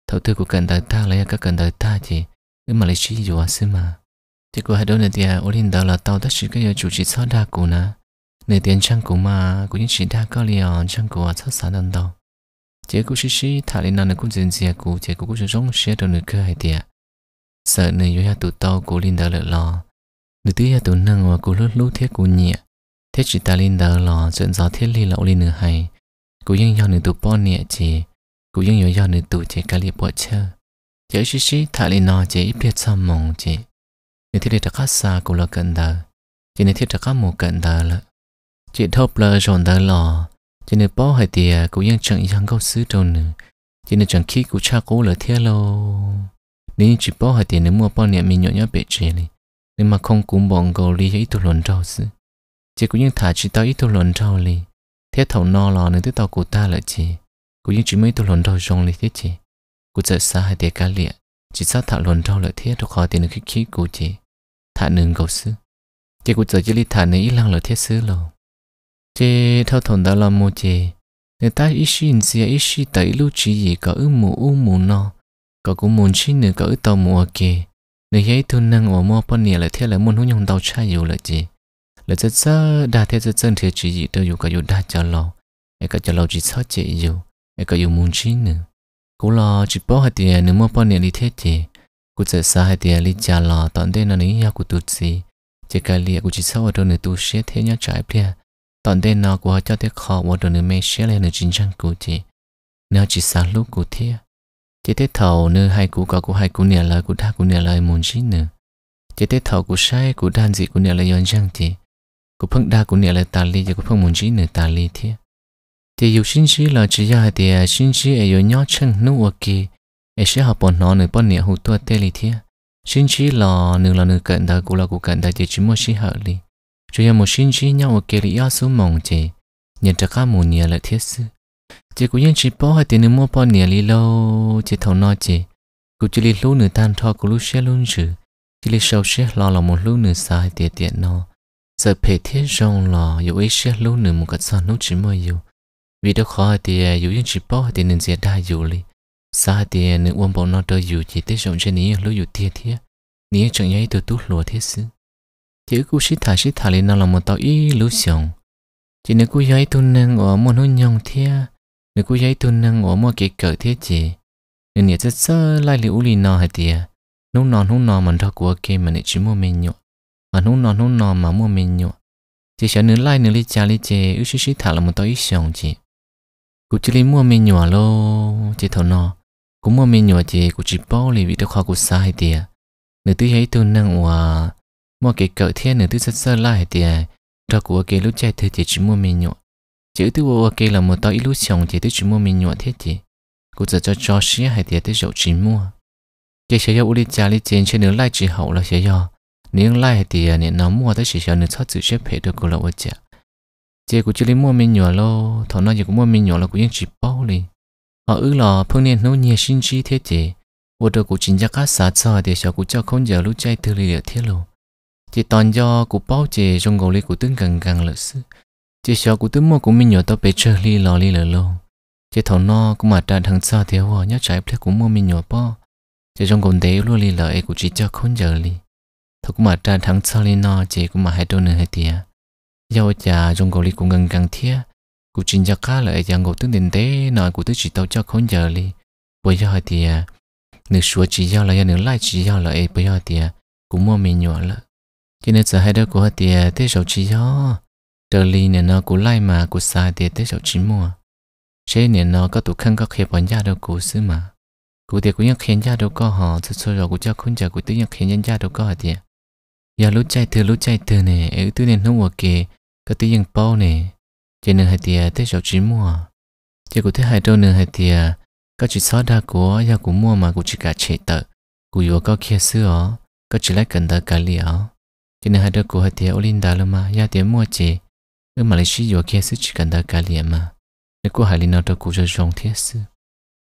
ทั้งที่กูกันได้ท่าแล้วยังก็กันได้ท่าจีเอ็มมาลิชี้อยู่ว่าซึมมาเจ้ากูเห็นเนื้อเดียวเราโตแต่สิ่งก็ยังจู้จี้ชอบถ้ากูนะเนื่องจากช่างกูมากูยังชีถ้าก็เลี้ยงช่างกูว่าชอบสานต่อ chế cũng xí xí thả lên nào cũng dần dìa cụ chế cũng cũng rong xe đầu nửa cơ hay tiệt sợ nửa yếu hạt tụ to cụ linh đỡ lợi lo nửa tí hạt tụ năng và cụ lút lút thiết cụ nhẹ thế chỉ ta linh đỡ lo chuyện gió thiết ly lậu lên nửa hay cụ yên do nửa tụ bo nhẹ chế cụ yên yếu do nửa tụ chế cá liệp bọ chơ chế xí xí thả lên nào chế ít biết sao mong chế nửa thiết để đặt xa cụ lo cận đỡ chế nửa thiết đặt cát mù cận đỡ lợi chế thốt lơ rộn đỡ lo chỉ nên bỏ hai hay thì vẫn à, chẳng có xứ đâu nữa chỉ nên chẳng khi cũng cha cố là theo. lo nếu chỉ bỏ hai thì nếu mua bỏ niệm mình nhỏ nhỏ bể chế này nên mà không cũng bọn cầu lý ít tu luận trâu xứ chỉ cũng những thả chỉ tao ít tu luận trâu li thế thầu no lò nên tới tao của ta là chỉ cũng những chỉ mấy tu luận trâu trong li thế chỉ cũng sợ xa hai thì cá liệt chỉ sao thả luận trâu là thế đâu khó thì nó khi khi cũng chỉ thả nương cầu xứ chỉ cũng sợ chỉ li thả nữa ít lăng là thế xứ rồi chế thao thon đó là một chế người ta ít xin xe ít xí tới lúc chỉ gì có ước mù u mù nó có cũng muốn xin nữa có ước tàu mù à kì để giấy thun năng ở mò bao nhiêu là thế là muốn hướng nhung tàu cha dù là gì là rất rất đa thế rất chân thế chỉ gì đâu dù có dù đa cho lâu ai có cho lâu chỉ sợ chế dù ai có dù muốn xin nữa cũng lo chỉ bỏ hai tiền à, nữa mò bao nhiêu đi thế gì cũng sẽ sợ hai tiền đi à, chờ lo tận đây là những nhà của tụt gì chỉ cái liệt của chỉ sợ ở đâu nữa tu sẽ thế nhá trái bia ตอนเดนนอกว่าเจ้าเด็กคอว่าตัวนึงไม่เชื่อเลยนึกจริงจังกูจีเนื้อจิตสารลูกกูเทียเจเตเถาเนื้อให้กูก็กูให้กูเนี่ยเลยกูท่ากูเนี่ยเลยมุนชิเนื้อเจเตเถากูใช้กูด้านสิกูเนี่ยเลยย้อนจังจีกูเพิ่งด่ากูเนี่ยเลยตาลีจะกูเพิ่งมุนชิเนื้อตาลีเทียเะียยวชิ้นชี้เราจะยาเดียวชิ้นชี้เอโยยออช่างนู่วกีเอเชียหอบปนนอหนึ่งปนเนี่ยหูตัวเตลีเทียชิ้นชี้เราหนึ่งเราหนึ่งเกิไดากูเรากูเกิไดาเจจิมัวชี้หาลี主要母亲只让我给了亚苏梦姐，nhận 着卡母年了贴士，结果因只包还点的莫包年里喽，接头那姐，估计里路呢单套咕噜些路子，这里手些老老么路呢啥还点点呢，giờ phải thiết rong lò 有 ấy 些路 nữa một cái sao nó chỉ mới yêu, vì đó khó thì 有因只包还点能接大有哩，啥点能温饱那都有，只得上些年路有贴贴，你整也都都落贴士。thì cú sĩ thả sĩ thả lên nó là một tàu ý lũ xiong chỉ nếu cú giấy tu năng ở một hôn nhong thia nếu cú giấy tu năng ở một cái cờ thiết chỉ nên nhớ rất sơ lại liệu lì nó hay tiề nung nọ nung nọ mình thao của kia mình chỉ mua mình nhọ mà nung nọ nung nọ mà mua mình nhọ chỉ sợ nửa lại nửa lì cha lì chè ư sĩ sĩ thả là một tàu ý xiong chỉ cú chỉ lì mua mình nhọ lô chỉ thầu nọ cú mua mình nhọ chỉ cú chỉ bao lì vì tôi khó cú sai tiề nếu tôi giấy tu năng ở mua cái cỡ thiên nữa thứ sơ sơ lại thì đó à, của cái lúc chạy thì chỉ mua mình nhọ chữ thứ của cái là một tao ít lúc chồng thì chỉ mua mình nhọ thế thì cô giờ cho cho xí hay thì tới dậu chỉ mua cái xe yêu đi trả đi trên trên nữa lại chỉ hậu là xe yêu nếu lại thì à, nên nó mua tới xe yêu nữa thoát chữ xếp hệ được cô là ô chả chị cũng chỉ lấy mua mình nhỏ lo thọ nó chỉ cũng mua mình nhỏ là cũng những chỉ bao liền họ ước là phương niên nấu nhiều sinh chi thế chị ô được cũng chính ra các xã xã thì sao cũng cho không giờ lúc chạy từ liền thế luôn chỉ toàn do cụ bao chế trong gầu lê của tướng gần gần lợi sư chỉ sợ cụ tướng mua của mình nhỏ tao bé chơi li lò li lờ lô chỉ thầu no cũng mà tràn thằng xa thế hòa nhớ trái plek của mua mình nhỏ bao chỉ trong gồm tế luôn li lờ ấy của chỉ cho khốn giờ li thầu cũng mà tràn thằng xa li no chỉ cũng mà hai đôi nửa hai tía giao trà trong gầu lê của gần gần thia cụ chỉ cho khá lợi chẳng gầu tướng tiền tế nói cụ tướng chỉ tao cho khốn giờ li bây giờ thì nửa số chỉ giao lại nửa lại chỉ giao lại bây giờ thì cũng mua mình nhỏ lợi cho nên giờ hai đứa của thì tết sầu chỉ ho trở li nè nó cũng lai mà cũng sai thì tết sầu chỉ mua chế nè nó có tụ khăn có khe bọn gia đâu cũng xứ mà cụ thì cũng nhắc khen gia đâu có họ thật sự rồi cũng cho khôn giờ cũng tự nhắc khen nhân gia đâu có thì giờ lúc chạy từ lúc chạy từ nè ở tư nên không kì có tự nhiên bao nè cho nên hai thì tết sầu chỉ mua chỉ cụ thế hai đâu nè hai thì có chỉ xóa đa của gia cũng mua mà cũng chỉ cả chế tờ cụ vừa có kia xưa có chỉ lại cần tờ cả liệu cho nên hai đứa của hai tiệt Olinda là mà ya tiệt mua chị ở Malaysia kia sự chỉ cần đã cả liền mà nếu của hai linh nào đó cũng cho rong thiết sự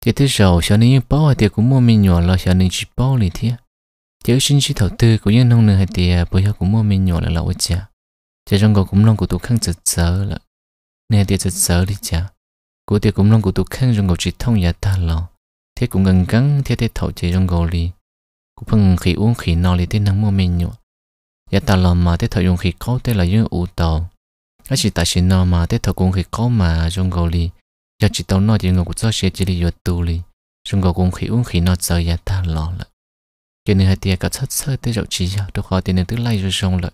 thì thứ rồi cho nên bao hai tiệt cũng mua mình nhỏ là cho nên chỉ bao liền thiết thì sinh chỉ thầu tư của những nông nương hai tiệt bây giờ cũng mua mình nhỏ là lâu chả chỉ trong cũng long của tụ khăn chật sợ là nên tiệt chật sợ đi chả của tiệt cũng long của tụ khăn trong chỉ thông nhà ta lo thế cũng gần gắng thế thế thầu chỉ trong gò li cũng bằng khí uống khí no li thế năng mua mình nhỏ giờ ta làm mà thế thời dùng khí có thế là dùng ủ tàu nó chỉ tại xin nó mà thế thời cũng khí có mà dùng gầu lì, giờ chỉ tàu nó chỉ ngồi cũng cho xe chỉ đi vô tu li dùng gầu cũng khi uống khi nó giờ giờ ta lo lại cho nên hai tia cả chất sơ thế dậu chỉ giờ tôi khó tiền tức lai rồi xong lại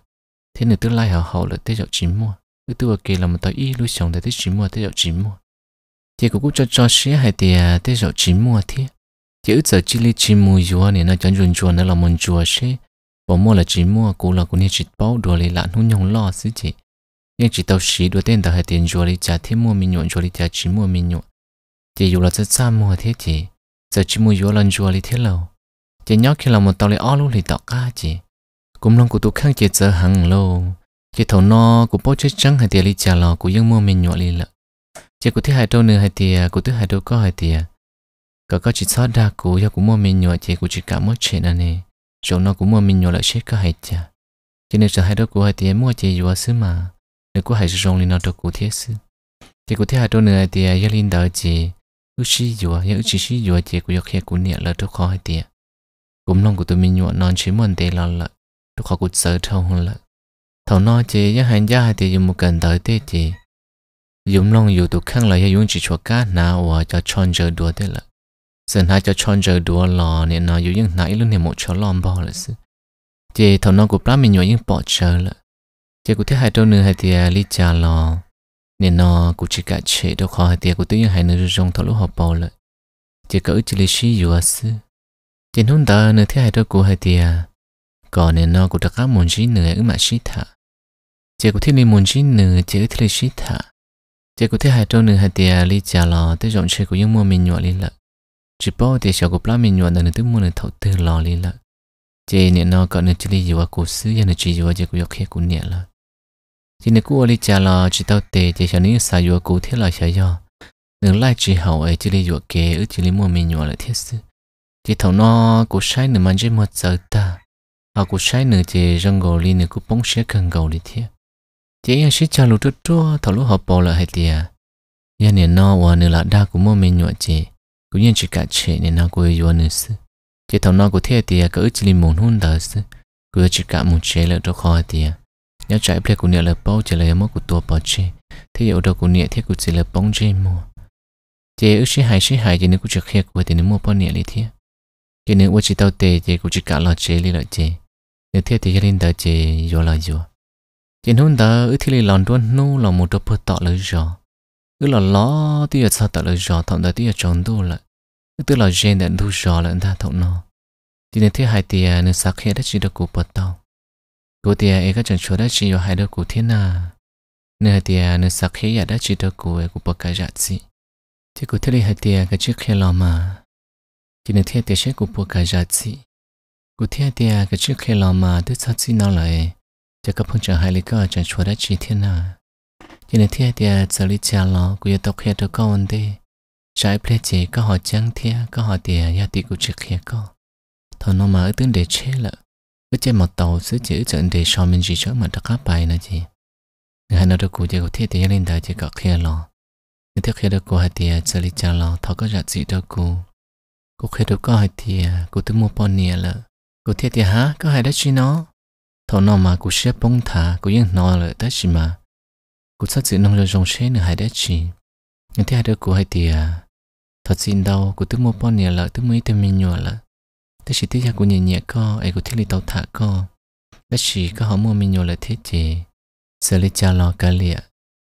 thế nên tức lai hảo hậu lại thế dậu chỉ mua cứ tôi kể là một tàu y lui xong để thế chỉ mua thế dậu chỉ mua thì cũng cho cho xe hai tia thế dậu chỉ mua thế thì ước giờ chỉ lì chỉ mua rồi nên nó chẳng dùng chuồn nó là muốn chùa xe bỏ mua là chỉ mua cô là cũng nên chỉ bao đồ lấy lại không nhung lo xí chị nhưng chỉ tàu xí đồ tên tàu hay tiền rồi lấy trả thêm mua mình nhộn rồi lấy trả chỉ mua mình nhộn chỉ dù là rất xa mua thế chị giờ chỉ mua dù lần rồi lấy thế lâu chỉ nhóc khi là một tàu lấy ó luôn lấy tàu cá chị cũng lòng của tôi khác chị giờ hàng lâu chỉ thầu no của bao chết trắng hai tiền lấy trả lò của dân mua mình nhộn lấy lợ chỉ của thứ hai đâu nữa hai tiền của thứ hai đâu có hai tiền cả các chỉ xót ra của do của mua mình nhộn chị của chị cả mất chuyện này chỗ nó cũng mua mình nhỏ lại chết cả hai cha cho nên sợ hai đứa của hai tiền mua chơi vừa xứ mà nếu của hai rong lên nó được cụ thiết xứ thì cụ thiết hai đứa nữa thì gia linh đỡ chị ước sĩ vừa ya ước chỉ sĩ vừa chị của khi của nhẹ là cho khó hai tiền cũng lòng của tụi mình nhỏ non chỉ muốn tiền là lợi cho khó của sợ thâu hơn lợi thầu nó chị ya hai gia hai tiền dùng một cần tới thế chị dùng lòng dù tụi khăn lại ya dùng chỉ cho cá nào và cho tròn giờ đùa thế lợi sơn hai cho chọn giờ đùa lò nên nó dùng những nãy luôn nên một chó lòm bò là sự chị thằng nó của plá mình nhồi những bỏ chờ là chị cũng thấy hai đôi nửa hai tia ly trà lò nên nó cũng chỉ cả chị đâu khó hai tia của tôi nhiên hai nửa rong thằng lúc họ bò là chị cỡ chỉ lấy xí dùa sự chị nông ta nửa thấy hai đôi của hai tia còn nên nó cũng đã cá muốn xí nửa ứng mà xí thả chị cũng thiết lấy muốn xí nửa chị cũng thấy lấy xí thả chị cũng thấy hai trâu nữa hai tia ly trà lò tới rộng chị của những mua mình nhồi lên lại chỉ bảo để sau cục lá mình nhọn là tự muốn thấu từ lò lên là chỉ nè nó có nên chỉ đi vào cổ xứ giờ chỉ vào chỉ có khé cũng nè là chỉ nè cú đi trả là chỉ tao tệ chỉ sau này xài vào cổ thế là xài do nửa lại chỉ hậu ấy chỉ đi vào kế ở chỉ đi mua mình nhọn là thiết sự chỉ thầu nó cổ sai nửa mang chỉ một giờ ta à cổ sai nửa chỉ rong gò lên nửa cú bóng xe cần gò đi thiết chỉ anh sẽ trả lụt chút chút lúc họ bỏ là hay tiệt giờ nè nó và nửa là đa của mua mình nhọn chỉ กูยังจิกาเชนนะกูอยู่นึสเจตอนนอกูเทียเตียก็อึจิลิมุนหุ่นเดสกูจิกามุเชลตัวคอเตียยังใจเพลกูเนี่ยเลยป้อจะเลยมั่วกูตัวป้อเชที่อยู่ดอกกูเนี่ยที่กูจะเลยป้องเจมัวเจอึชิหายชิหายเจนึกกูจะเคลียกูเตียนึกมั่วป้อเนี่ยเลยเทียเจนึกว่าจิตเอาเตเจกูจิกาหลอเจเลยละเจนึกเทียเตียลินเดเจยัวละยัวเจหุ่นเดอึที่เลยหลอนด้วนนู่หลอนมุดตัวเพื่อต่อเลยจอ cứ là lo thì sao tạo là giò thằng đó thì trồng đủ lại tức là gen đã đủ giò lại ta thằng nó thì nên thế hai tia nên sắc hết đã chỉ được cụ bật tao cụ tia ấy các chồng chúa đã chỉ vào hai đứa cụ thế nào nên hai tiền nên sắc hết đã chỉ được cụ ấy cụ bật cái giá gì thì cụ thế này hai tia cái chiếc khe lò mà thì nên thế tiền sẽ cụ bật cái giá gì cụ thế hai tiền cái chiếc khe lò mà tức sao chỉ nó lại cho các phong trào hai lý cơ chồng chúa đã chỉ thế nào thì là thiệt thì giờ lý chả lo của giờ tộc hiện cho con vấn đề trái ple chỉ có họ chăng thiệt có họ thì giờ thì cũng trực hiện có thọ nó mở tướng để chế lợ với chế một tàu sứ chữ trận để so mình chỉ chỗ mà đặc cấp nữa chị ngày nào đó của giờ thiệt thì lên đời chỉ có kia lo nếu thiệt kia đó của thì giờ à, lý chả lo thọ có giá trị đó của cô khi đó có thì à, cô tự mua bò nè lợ cô thì há có hai đó chi nó thọ nó mà cô sẽ bông thả cô yên nó lợ đó chỉ mà cú sát sự nông lợn dòng xe nữa hai đứa chỉ nhưng thế hai à, đứa cú hai tìa thật xin đau cú tức mua bón nè lợ tức mấy tên mình nhỏ lợ thế chỉ tiếc ra cú nhẹ nhẹ co ấy cú thiết lý tàu thả co đứa chỉ có họ mua mình nhỏ lợ thiết chế giờ lý cha lo cả lịa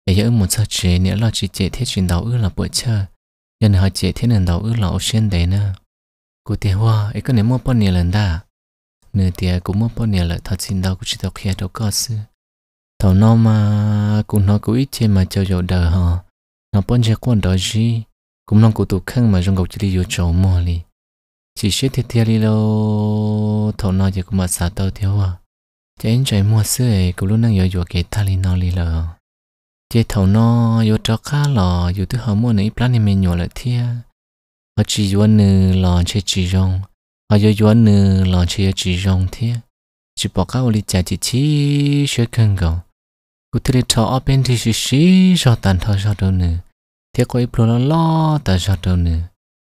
ấy giờ một sát chế nè lo chị chị thiết chuyện đầu ước là bữa chơi nhưng họ chị thế nên đầu ước là ô xuyên đấy nè cụ tìa hoa ấy có nè mua bón nè lần đã nửa tìa cú mua bón nè lợ thật xin đau cú chỉ tàu kia đâu có xưa thầu nó mà cũng nó cũng ít chơi mà chơi giờ đời họ nó bận chơi quan đó gì cũng nó cũng tụ khăn mà trong góc chơi đi vô chỗ mò đi chỉ xếp thiệt thiệt đi đâu thầu nó giờ cũng mà xả tàu thiếu à chỉ anh chơi mua sữa ấy cũng luôn đang vô cái thằng đi nó đi lờ chỉ thầu nó vô cho cá lò vô thứ họ mua này ít này mình nhỏ lại thia họ chỉ vô nửa lò chơi chỉ rong họ vô vô nửa lò chơi chỉ rong thia chỉ bỏ cá vào đi chả chỉ chỉ chơi khăn gạo กูที่ทอเป็นที่ชิชิจอตันทอจอดเนื้อเที่ยกูอีปลอล้อแต่จอดเนื้อ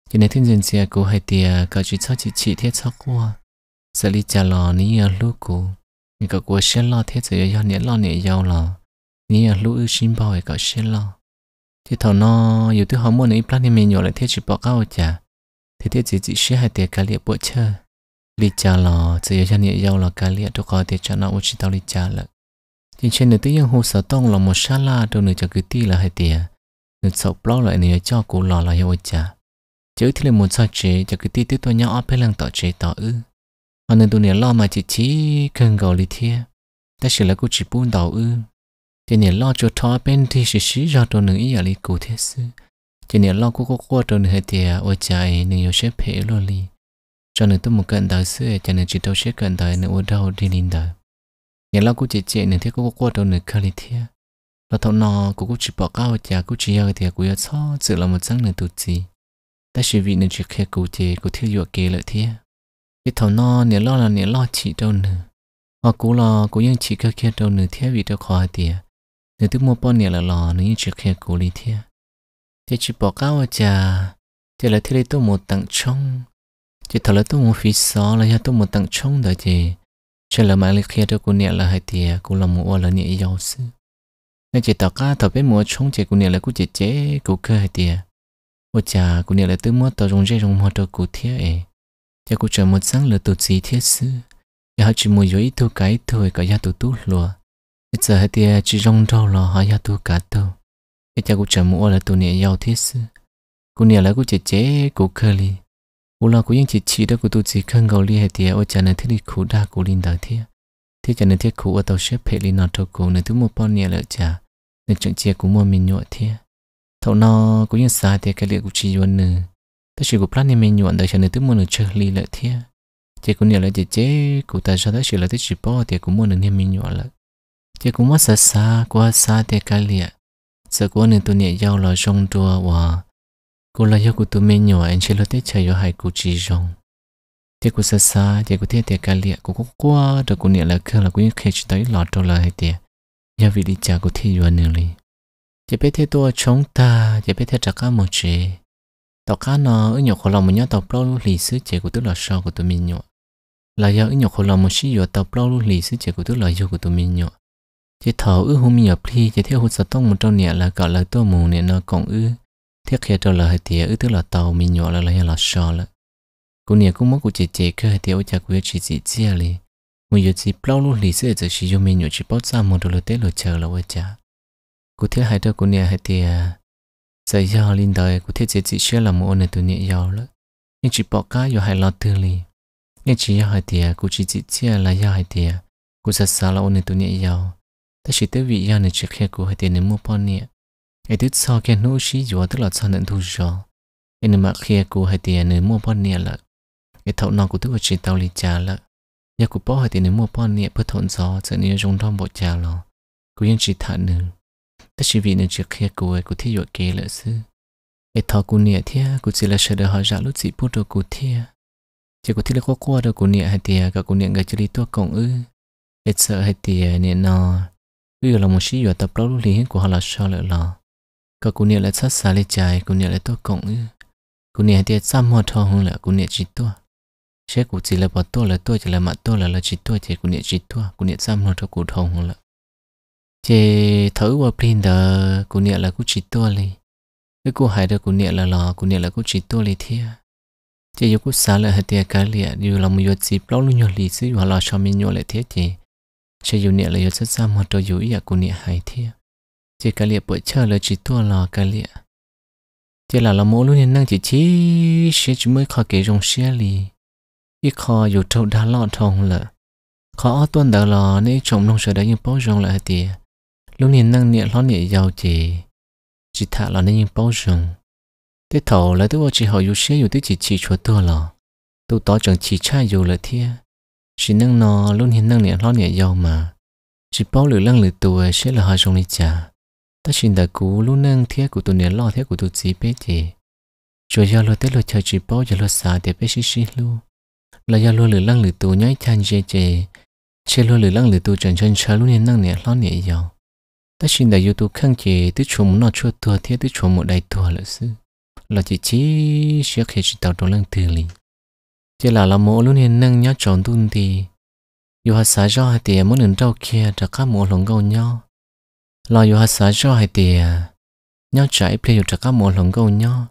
ยังในที่จริงเสียกูให้เตียก็จิตชอบจิตชีเที่ยชอบกูสลิจารอนี่ยลูกกูนี่ก็กูเชื่อล้อเที่ยจะยอเนี่ยล้อเนี่ยยาวล้อนี่ยลูกอือชิมบ่อยก็เชื่อล้อที่ทอนออยู่ที่หอมมันอีปลาเนี่ยมีอยู่เลยเที่ยจิบอกเอาจ้ะเที่ยจิตจิตเชื่อให้เตียก็เรียบปวดเชื่อลิจารอจะยอเนี่ยยาวล้อก็เรียกทุกคนเที่ยจะนอนอุชิตาลิจารเลยจริงเช่นหนึ่งตัวยังหูเสต้องหลอมชาลาตัวหนึ่งจะกึตีละให้เตียหนึ่งสอบปล้อหลอยเนื้อจ่อกูหล่อลายาอจ่าเจอที่เลมุนซาเจจะกึตีตัวตัวยังอ้อเพลังต่อเจต่ออื้อนหนึ่งตัวเนี่ยล่อมาจิตชี้เคิงเกาหลีเทียแต่เชื่อแล้วกูจิปูนต่ออื้อเจเนี่ยล่อจุดท้อเป็นที่สิชิจอดตัวหนึ่งอีอย่างลิกูเทสเจเนี่ยล่อกูก็กลัวตัวหนึ่งให้เตียโอจ่าเนื้อเชฟเพลลลี่จอหนึ่งตัวมึงกันต่อเสือจอหนึ่งจิตเอาเชฟกินต่อเน่้อโอดาวดีลินดา nhà lo cũng chị chị, nên thiết cũng qua đâu nữa khali thiết lo thâu nọ cũng cũng chỉ bỏ cao chả cũng chỉ yêu thì cũng yêu cho sự là một sáng nửa tụt gì ta chỉ vị nên chỉ khai cũng chị, cũng thiếu dựa kế lợi thiết cái thâu nọ nhà lo là nhà lo chỉ đâu nữa họ cũng lo cũng ยัง chỉ cái kia đâu nữa thiết vì đâu khó thì nếu thứ mua bao nhà là lò, nếu chỉ khai cũng lý thiết thì chỉ bỏ cao chả thì là thiết lấy tôi một tặng chung, chỉ thâu là tôi một phí xó là nhà tôi một tặng chung đó chứ ฉันเลยมาเรียกเจ้ากูเนี่ยละให้เตียกูลำมัวละเนี่ยยาวซื้อในเจตก้าถอดเป็นมัวชงเจกูเนี่ยละกูเจเจกูเคยให้เตียว่าจ่ากูเนี่ยละตื้อมัวต่อจงเจจงมัวตัวกูเทียเอจะกูจะมัวสั่งเลยตัวสีเทียซื้ออยากจิมัวอยู่อีตัวไก่ตัวก็ยาตัวตู้หลัวจะให้เตียจีจงเท่าหล่อหายาตัวกัดตัวจะกูจะมัวละตัวเนี่ยยาวเทียซื้อกูเนี่ยละกูเจเจกูเคย u là cũng chỉ chỉ đó của tôi chỉ cần gạo li hệ tiệt ở chả nên thiết đi khổ đa của linh đời thiệt thế chả nên thiết khổ ở tàu xếp hệ nọ tàu cổ nên thứ một bao nhiêu lợi chả nên chuyện chia cũng mua mình nhọ thiệt thầu nọ cũng như sai thiệt cái liệu của chỉ yuan nữa ta của plan mình nhọ đời chả nên thứ mua nửa chơi li lợi thiệt chỉ cũng nhiều lợi chỉ chế của ta sao đó chỉ là thứ chỉ bỏ thiệt cũng mua nửa niêm mình nhọ lợi chỉ cũng mất xa xa qua xa thiệt cái liệu sợ quá nên tôi nhẹ giao là trong chùa và cô là yêu của tôi mình nhỏ anh chỉ là tết chạy yêu hai cô chỉ rong thế cô xa xa thế cô thế thế cả liệt cô cũng qua rồi cô niệm là khi là cô những khi tới lọ trâu là hai tiệt nhà vị đi chả cô thế yêu nữa đi thế bé thế tôi chống ta thế bé thế trả cả một chế tàu cá nó ở nhỏ khổ lòng một nhát tàu plau lì sứ chế của tôi là sao của tôi mình nhỏ là do ở nhỏ khổ lòng một xí yếu tàu plau lì sứ chế của tôi là yêu của tôi mình nhỏ chế thầu ư hôm mình nhập đi chế theo hụt sợ tông một trâu nhẹ là gọi là tôi mù nhẹ nó còn ư thiết khi trở lại thì ư tức là tàu mình nhỏ là là là sò là cô nhà cũng mất cô chị chị khi thì ôi chặt quê chị à chị chia li mình giờ chỉ bao lúc lì sẽ chỉ sử dụng mình nhỏ chỉ bao xa một đồ tết là chờ là ôi cha cô thiết hai đứa cô nhà hai thì giờ giờ linh đời cô thiết chị chị sẽ là một người tụi nhẹ giàu lắm nhưng chỉ bỏ cá rồi hai lọt tư li nhưng chỉ hai thì cô chỉ chị chia à là hai thì cô sẽ xa là một người tụi nhẹ giàu ta chỉ tới vị giàu này chỉ khi cô hai thì nếu mua bao nhiêu ai thứ sau kia nô sĩ chúa tức là sau nận thu cho ai nửa mà kia cô hay tiền nửa mua bao nhiêu lợ ai thậu nọ của tức là chỉ tàu lì trà lợ nhà của bao hay tiền nửa mua bao nhiêu bữa thọn gió trở nên rung thong bộ trà lo, cô yên chỉ thả nửa tất chỉ vì nên chiếc khe cô ấy của thiết yếu kế lợ sư ai thọ cô nịa thia cô chỉ là sợ đỡ họ giả lúc gì bút đồ cô thia chỉ có thiết là có qua đâu cô nịa hay tiền cả cô nịa gạch chỉ đi tua cổng ư ít sợ hay tiền nịa nọ ư là một sĩ vừa tập lâu lúc lý của họ là sao lại lo. ก็กูเนี่ยละชัดสาเลยใจกูเนี่ยละตัวกงกูเนี่ยเดียซ้ำหัวทองละกูเนี่ยจิตตัวเช็คกูจีละปอตัวละตัวจะละมาตัวละละจิตตัวเจกูเนี่ยจิตตัวกูเนี่ยซ้ำหัวทองกูทองละเจเถอว่าพลินเดอกูเนี่ยละกูจิตตัวเลยแล้วกูหายเดอกูเนี่ยละหลอกูเนี่ยละกูจิตตัวเลยเทียเจยกูสาละเดียกาเลียอยู่เราไม่ยอดจีปล้องลุยหลีซื้อหัวเราชอมิโยเลยเทียเจเชอยู่เนี่ยละยอดซ้ำหัวทองอยู่อีกกูเนี่ยหายเทีย chỉ cái liệt buổi chờ là chỉ tua lò cái liệt chỉ là là mỗi lúc nên năng chỉ chỉ sẽ chỉ mới khó kể rong xe li ít khó dù trâu đá lọ thông là khó tuân đỡ lò nên trồng nông sở đấy nhưng bao rong lại thì lúc nhìn năng niệm lo niệm giàu chỉ chỉ thả là nên như bao rong thế thầu là tôi chỉ hỏi dù xe dù tôi chỉ chỉ chỗ tua lò, tôi tỏ chẳng chỉ cha dù là thia chỉ năng nó luôn nên năng niệm lo niệm giàu mà chỉ bao lửa lăng lửa tuổi sẽ là hai rong đi chả ta xin đã cú lúc nâng thiết của tụi nè lo thiết của tụi chị bé chị cho giờ lo tết lo chờ chị bao giờ lo xả để bé xí xí lu là giờ lo lửa lăng lửa tù nhói chan chê chê chê lo lửa lăng lửa tù trần chân chờ lúc nè nâng nè lo nè giàu ta xin ta youtube khăng chê tứ chùm nọ chua tua thiết tứ chùm một đại tua là sư là chị chỉ sẽ khi chị tàu trong lăng từ lì chỉ là là mỗi lúc nè nâng nhá chọn tuân thì dù hạt xả cho hạt tiền muốn lần trâu kia trả các mỗi lần gầu nhau lo yêu hát sáng cho hai tì nhau trái play yêu chắc các mùa lòng câu nhau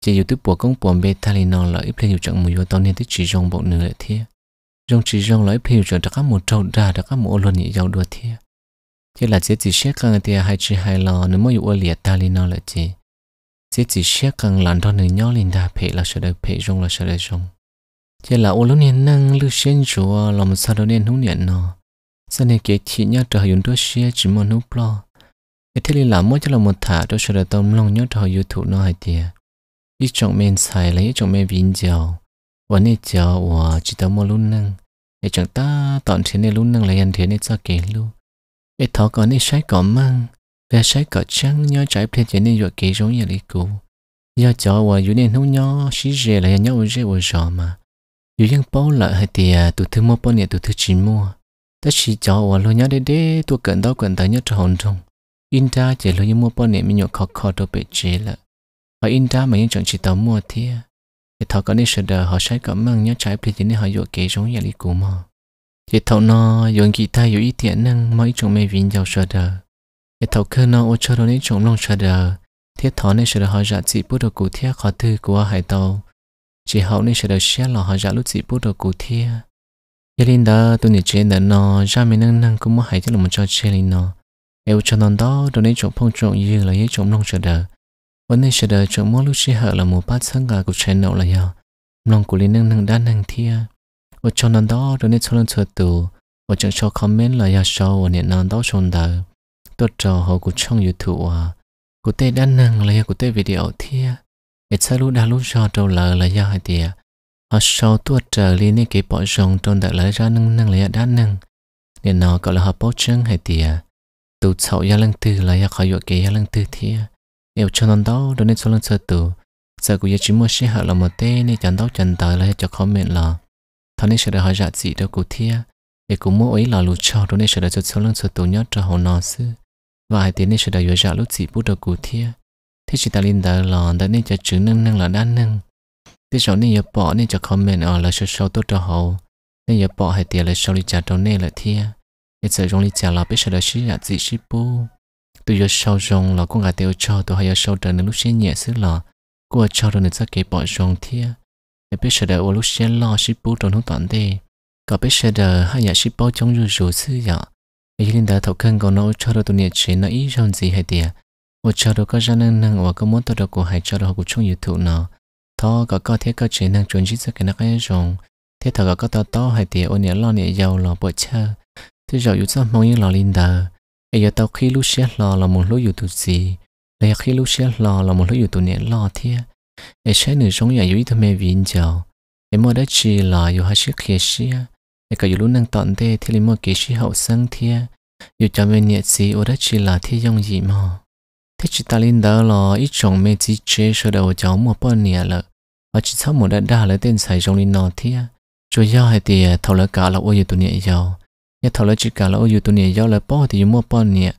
chỉ yêu tiếp bộ công bộ bê thay lì nó là ít play yêu chẳng mùa yêu tao nên tích chỉ rong bộ nửa lại thiê rong chỉ rong là ít play yêu chắc các mùa trâu ra chắc các mùa luôn nhị giàu đua thiê chỉ là dễ chỉ xét càng thì hai chỉ hai lo nếu mà yêu ở liệt thay lì nó là chỉ dễ chỉ xét càng lần đó nửa nhau lên đà phê là sợ đời phê rong là sợ đời rong chỉ là ô lúc nên năng lư xuyên chúa lòng sao đó nên húng nhận nó sau này kể chị nhớ trở hưởng đua xe chỉ một nút lo thế thì làm mỗi cho là một thả đó sẽ là tâm lòng nhớ cho youtube nó hay tiền ít chọn men xài lấy ít chọn men vin giàu và nên giàu và chỉ tao mua luôn năng để chẳng ta tận thế này luôn năng là ăn thế này cho kể luôn để thọ có nên sai có mang về sai có trăng nhớ trái thế thế nên rồi kể giống như lý cũ nhớ giàu và dù nên không nhớ xí rẻ là nhớ uống rẻ uống giàu mà dù những bao lợi hay tiền tụi thứ mua bao nhiêu tụi thứ chỉ mua ta chỉ giàu và luôn nhớ đến để tụi cần đó cần tới nhớ cho hồn trong in ta chế lo như mua bao niệm mình nhọ khó khó đâu bị chế là họ in ta mà những chọn chỉ tao mua thì thì thọ có nên sợ đời họ sẽ cảm mang nhớ trái thì nên họ dụ kế giống nhà lý cũ mà thì thọ nó dùng kỳ ta dụ ít tiền năng mấy chúng mày vinh giàu sợ đời thì thọ cơ nó ô cho đồ nên chúng lòng sợ đời thì thọ nên sợ đời họ dạ chỉ bút đồ cụ thiết khó thư của hải tàu chỉ hậu nên sợ đời xe lò họ dạ lúc chỉ bút đồ cụ thiết giờ linh đó tôi nhớ chế đời nó ra mình năng năng cũng muốn hải cho lòng cho chế linh nó nếu cho non đó đồ nên chọn phong chọn như là những chọn long chờ đợi vấn đề chờ đợi chọn mỗi lúc chỉ hở là một bát sáng gà của chén nậu là nhau lòng của linh năng năng đa năng thia ở cho non đó đồ nên cho lần chờ tù ở chọn cho comment là nhà show ở nền non đó chọn đời tôi trò họ của trong youtube à của tê đa năng là nhà của tê video thia ít sao lúc đa lúc cho trâu lờ là nhà hai tia họ sau tua trở lên nên cái bỏ rồng trôn đợi lại ra năng năng là nhà đa năng nên nó gọi là họ bố chân hay tia tụ sau gia lăng tư là gia khỏi dụ cái gia lăng tư thì nếu cho nó đó đó nên số lăng sơ tụ giờ cũng chỉ mua xe hợp là một tê nên chẳng đó chẳng tới là cho khó comment là thằng nên sẽ được hỏi dạ gì đâu cụ thia để cũng mua ấy là lũ cho đó nên sẽ được cho số lăng sơ tụ nhất cho họ nó xứ và hai tiếng nên sẽ được dạ lúc gì bút đầu cụ thia thế chỉ ta linh tới là đã nên cho chữ nâng nâng là đan nâng thế sau nên giờ bỏ nên cho comment ở là sơ sâu tốt cho họ nên giờ bỏ hai tiếng là sau đi trả trong nên là thia 一次容易加了被谁的事呀？自己不，对有少容了，公家都少，都还有少的那路线也是了，过少的那只给保容贴，也被谁的我路线了，是不懂弄懂的，搞被谁的还也是包装入入是呀，一天的头看搞那少的多年前那一样子还的，我少的个人能能我个么多的过还少的我冲有头呢，他搞搞贴个钱能转起这个那个容，贴头搞搞到到还的我年老年要了不吃。thế giờ yếu sao mong yên lò linh đờ ấy giờ tao khi lúc xét lò là một lúc yếu tụ gì lấy khi lúc xét lò là một lúc yếu tụ nhẹ lò thế ấy xét nửa sống nhà yếu ít thôi mẹ vin chào ấy mua đất chi lò yếu hai chiếc kia xia ấy cả yếu lúc năng tận thế thì lấy mua kế xí hậu sang thế yếu cho mẹ nhẹ gì ở đất chi là thế dòng gì mà thế chỉ ta linh đờ lò ít chồng mẹ chỉ chế sơ đầu cháu mua bao nhẹ lợ và chỉ sau một đã đa lấy tên xài trong linh nọ thế cho do hay thì thầu lỡ cả là ôi tụ nhẹ giàu nhà thầu lấy chỉ cả là ô dù tụi này do là bỏ thì mua bỏ nè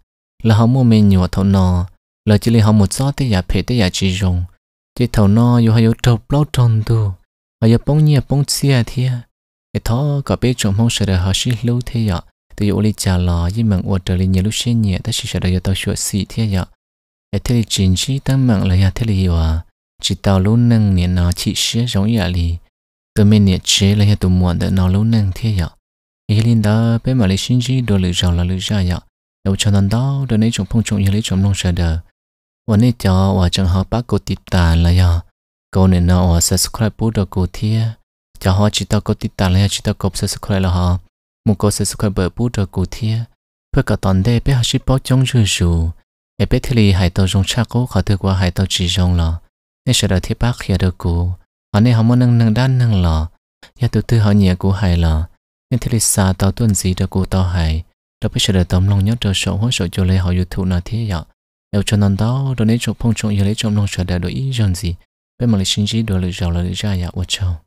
là họ mua mình nhỏ thầu nọ là chỉ là họ một gió tới giả phê tới giả chỉ dùng chỉ thầu nọ dù họ yếu trâu lâu tròn tu họ yếu bông nhẹ bông xia thì, cái thó có biết chúng mong sợ họ xí lâu thế giờ từ dù lấy trả lò với mạng ở trở lên nhiều lúc xí nhẹ tới xí sợ đời tao sửa xì thế giờ cái thế thì chính chỉ tăng mạng là nhà thế thì hiểu à chỉ tao lâu nâng nè nó chỉ xí giống vậy lì tôi mình nè chế là nhà tụi muộn đợi nó lâu nâng thế giờ hiện linh đó bé mà lấy xin gì đồ lựa chọn là lựa chọn vậy đầu cho nên đó đồ này chúng phong chúng như lấy chúng nông sản đó và nên cho và chẳng họ bác cô tiếp tà là ya cô nên nó và subscribe bút đồ cô thia cho họ chỉ tao cô tiếp tà là chỉ tao cô subscribe là họ một cô subscribe bút đồ cô thia phải cả toàn đây bé học sĩ bao trong rửa rủ để bé thì hai tàu dùng cha cô khỏi từ qua hai tàu chỉ dùng là nên sẽ đợi thiết bác hiểu được cô họ nên họ muốn nâng nâng đan nâng lò ya tự từ họ nhẹ cô hải là nên thế là tao tuân gì cho cô tao hay đó bây giờ là tấm lòng nhớ cho sổ hỗ trợ cho lấy họ youtube là thế ạ nếu cho nên đó đôi nên chụp phong chụp như lấy trong lòng sợ đã đổi ý gì bên mà lịch xin gì đổi lấy giàu lấy ra ạ ủa chào